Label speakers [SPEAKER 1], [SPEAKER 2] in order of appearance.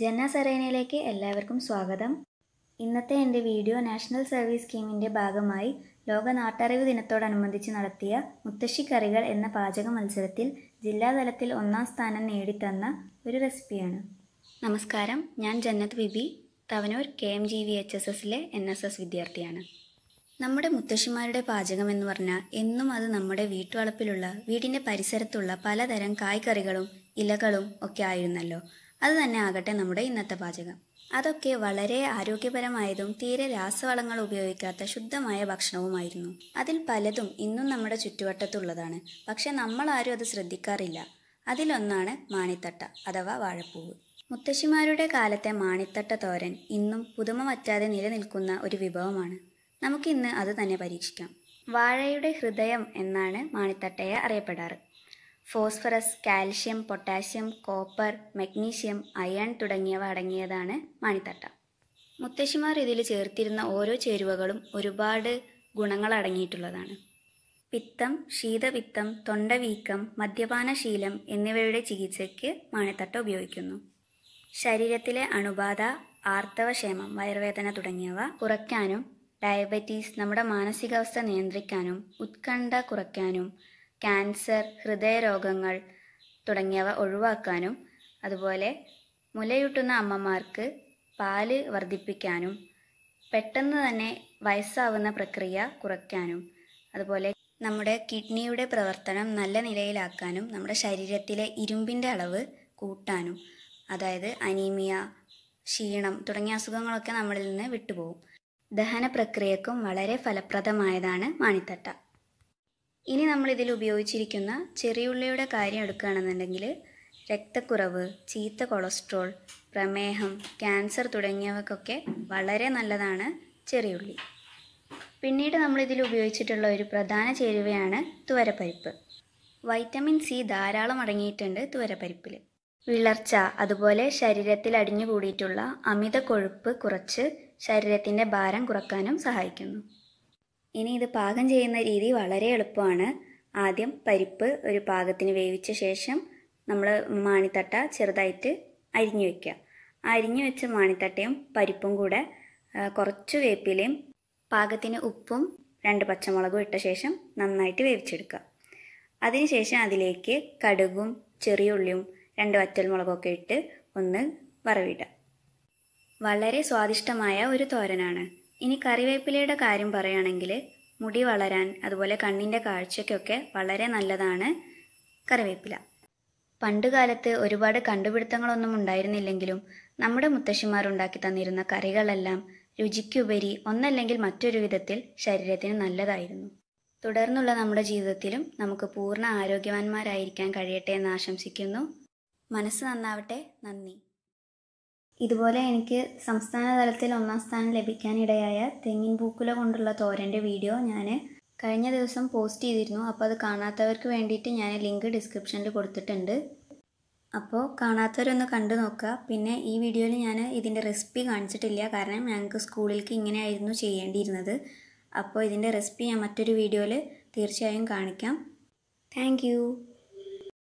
[SPEAKER 1] ജന സെറേനയിലേക്ക് എല്ലാവർക്കും സ്വാഗതം ഇന്നത്തെ എൻ്റെ വീഡിയോ നാഷണൽ സർവീസ് സ്കീമിൻ്റെ ഭാഗമായി ലോക നാട്ടറിവ് ദിനത്തോടനുബന്ധിച്ച് നടത്തിയ മുത്തശ്ശിക്കറികൾ എന്ന പാചക മത്സരത്തിൽ ജില്ലാതലത്തിൽ ഒന്നാം സ്ഥാനം നേടിത്തന്ന ഒരു റെസിപ്പിയാണ് നമസ്കാരം ഞാൻ Jannat Bibi Thavanur K M G V H S എസിലെ എൻ എസ് എസ് വിദ്യാർത്ഥിയാണ് നമ്മുടെ മുത്തശ്ശിമാരുടെ പാചകം എന്ന് പറഞ്ഞാൽ എന്നും അത് നമ്മുടെ വീട്ടുവളപ്പിലുള്ള വീടിൻ്റെ പരിസരത്തുള്ള പലതരം കായ്ക്കറികളും ഇലകളും ഒക്കെ ആയിരുന്നല്ലോ അത് തന്നെ ആകട്ടെ നമ്മുടെ ഇന്നത്തെ പാചകം അതൊക്കെ വളരെ ആരോഗ്യപരമായതും തീരെ രാസവളങ്ങൾ ഉപയോഗിക്കാത്ത ശുദ്ധമായ ഭക്ഷണവുമായിരുന്നു അതിൽ പലതും ഇന്നും നമ്മുടെ ചുറ്റുവട്ടത്തുള്ളതാണ് പക്ഷെ നമ്മളാരും അത് ശ്രദ്ധിക്കാറില്ല അതിലൊന്നാണ് മാണിത്തട്ട അഥവാ വാഴപ്പൂവ് മുത്തശ്ശിമാരുടെ കാലത്തെ മാണിത്തട്ട തോരൻ ഇന്നും പുതുമ വറ്റാതെ നിലനിൽക്കുന്ന ഒരു വിഭവമാണ് നമുക്കിന്ന് അത് തന്നെ പരീക്ഷിക്കാം വാഴയുടെ ഹൃദയം എന്നാണ് മാണിത്തട്ടയെ അറിയപ്പെടാറ് phosphorus calcium potassium copper magnesium iron തുടങ്ങിയവ അടങ്ങിയതാണ് മണിത്തട്ട മുത്തശ്ശിമാർ ഇതിൽ ചേർത്തിരുന്ന ഓരോ ചേരുവകളും ഒരുപാട് ഗുണങ്ങൾ അടങ്ങിയിട്ടുള്ളതാണ് പിത്തം ശീതപിത്തം തൊണ്ടവീക്കം മദ്യപാനശീലം എന്നിവയുടെ ചികിത്സയ്ക്ക് മണിത്തട്ട ഉപയോഗിക്കുന്നു ശരീരത്തിലെ അണുബാധ ആർത്തവക്ഷേമം വയറുവേദന തുടങ്ങിയവ കുറയ്ക്കാനും ഡയബറ്റീസ് നമ്മുടെ മാനസികാവസ്ഥ നിയന്ത്രിക്കാനും ഉത്കണ്ഠ കുറയ്ക്കാനും ക്യാൻസർ ഹൃദയരോഗങ്ങൾ തുടങ്ങിയവ ഒഴിവാക്കാനും അതുപോലെ മുലയൂട്ടുന്ന അമ്മമാർക്ക് പാല് വർദ്ധിപ്പിക്കാനും പെട്ടെന്ന് തന്നെ വയസ്സാവുന്ന പ്രക്രിയ കുറയ്ക്കാനും അതുപോലെ നമ്മുടെ കിഡ്നിയുടെ പ്രവർത്തനം നല്ല നിലയിലാക്കാനും നമ്മുടെ ശരീരത്തിലെ ഇരുമ്പിൻ്റെ അളവ് കൂട്ടാനും അതായത് അനീമിയ ക്ഷീണം തുടങ്ങിയ അസുഖങ്ങളൊക്കെ നമ്മളിൽ നിന്ന് വിട്ടുപോകും ദഹന പ്രക്രിയക്കും വളരെ ഫലപ്രദമായതാണ് മാണിത്തട്ട ഇനി നമ്മൾ ഉപയോഗിച്ചിരിക്കുന്ന ചെറിയുള്ളിയുടെ കാര്യം എടുക്കുകയാണെന്നുണ്ടെങ്കിൽ രക്തക്കുറവ് ചീത്ത കൊളസ്ട്രോൾ പ്രമേഹം ക്യാൻസർ തുടങ്ങിയവക്കൊക്കെ വളരെ നല്ലതാണ് ചെറിയുള്ളി പിന്നീട് നമ്മൾ ഉപയോഗിച്ചിട്ടുള്ള ഒരു പ്രധാന ചേരുവയാണ് തുവരപ്പരിപ്പ് വൈറ്റമിൻ സി ധാരാളം അടങ്ങിയിട്ടുണ്ട് തുവരപ്പരിപ്പിൽ വിളർച്ച അതുപോലെ ശരീരത്തിൽ അടിഞ്ഞുകൂടിയിട്ടുള്ള അമിത കൊഴുപ്പ് കുറച്ച് ശരീരത്തിൻ്റെ ഭാരം കുറക്കാനും സഹായിക്കുന്നു ഇനി ഇത് പാകം ചെയ്യുന്ന രീതി വളരെ എളുപ്പമാണ് ആദ്യം പരിപ്പ് ഒരു പാകത്തിന് വേവിച്ച ശേഷം നമ്മൾ മാണിത്തട്ട ചെറുതായിട്ട് അരിഞ്ഞു വയ്ക്കുക അരിഞ്ഞു വെച്ച മാണിത്തട്ടയും പരിപ്പും കൂടെ കുറച്ച് വേപ്പിലയും പാകത്തിന് ഉപ്പും രണ്ട് പച്ചമുളകും ഇട്ട ശേഷം നന്നായിട്ട് വേവിച്ചെടുക്കുക അതിനുശേഷം അതിലേക്ക് കടുകും ചെറിയ ഉള്ളിയും രണ്ട് വറ്റൽമുളകൊക്കെ ഇട്ട് ഒന്ന് വറവിടുക വളരെ സ്വാദിഷ്ടമായ ഒരു തോരനാണ് ഇനി കറിവേപ്പിലയുടെ കാര്യം പറയുകയാണെങ്കിൽ മുടി വളരാൻ അതുപോലെ കണ്ണിൻ്റെ കാഴ്ചയ്ക്കൊക്കെ വളരെ നല്ലതാണ് കറിവേപ്പില പണ്ട് കാലത്ത് ഒരുപാട് കണ്ടുപിടുത്തങ്ങളൊന്നും ഉണ്ടായിരുന്നില്ലെങ്കിലും നമ്മുടെ മുത്തശ്ശിമാർ ഉണ്ടാക്കി തന്നിരുന്ന കറികളെല്ലാം രുചിക്കുപരി ഒന്നല്ലെങ്കിൽ മറ്റൊരു വിധത്തിൽ ശരീരത്തിന് നല്ലതായിരുന്നു തുടർന്നുള്ള നമ്മുടെ ജീവിതത്തിലും നമുക്ക് പൂർണ്ണ ആരോഗ്യവാന്മാരായിരിക്കാൻ കഴിയട്ടെ എന്ന് ആശംസിക്കുന്നു മനസ്സ് നന്നാവട്ടെ നന്ദി ഇതുപോലെ എനിക്ക് സംസ്ഥാന തലത്തിൽ ഒന്നാം സ്ഥാനം ലഭിക്കാനിടയായ തെങ്ങിൻ പൂക്കുല കൊണ്ടുള്ള തോരൻ്റെ വീഡിയോ ഞാൻ കഴിഞ്ഞ ദിവസം പോസ്റ്റ് ചെയ്തിരുന്നു അപ്പോൾ അത് കാണാത്തവർക്ക് വേണ്ടിയിട്ട് ഞാൻ ലിങ്ക് ഡിസ്ക്രിപ്ഷനിൽ കൊടുത്തിട്ടുണ്ട് അപ്പോൾ കാണാത്തവരൊന്ന് കണ്ടു നോക്കുക പിന്നെ ഈ വീഡിയോയിൽ ഞാൻ ഇതിൻ്റെ റെസിപ്പി കാണിച്ചിട്ടില്ല കാരണം ഞങ്ങൾക്ക് സ്കൂളിലേക്ക് ഇങ്ങനെയായിരുന്നു ചെയ്യേണ്ടിയിരുന്നത് അപ്പോൾ ഇതിൻ്റെ റെസിപ്പി ഞാൻ മറ്റൊരു വീഡിയോയിൽ തീർച്ചയായും കാണിക്കാം താങ്ക്